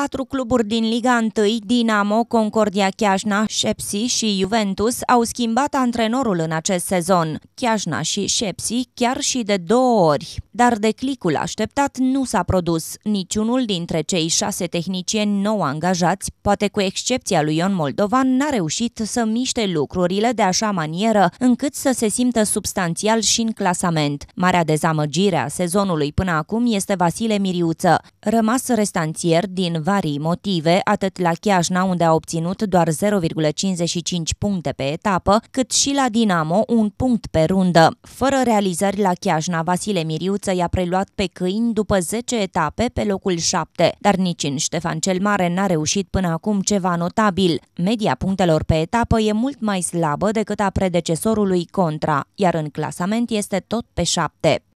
Patru cluburi din Liga 1, Dinamo, Concordia Chiajna, Șepsi și Juventus, au schimbat antrenorul în acest sezon. Chiajna și Șepsi chiar și de două ori. Dar declicul așteptat nu s-a produs. Niciunul dintre cei șase tehnicieni nou angajați, poate cu excepția lui Ion Moldovan, n-a reușit să miște lucrurile de așa manieră încât să se simtă substanțial și în clasament. Marea dezamăgire a sezonului până acum este Vasile Miriuță, rămas restanțier din varii motive, atât la Chiajna, unde a obținut doar 0,55 puncte pe etapă, cât și la Dinamo, un punct pe rundă. Fără realizări la Chiajna, Vasile Miriuță i-a preluat pe câini după 10 etape pe locul 7, dar nici în Ștefan cel Mare n-a reușit până acum ceva notabil. Media punctelor pe etapă e mult mai slabă decât a predecesorului Contra, iar în clasament este tot pe 7.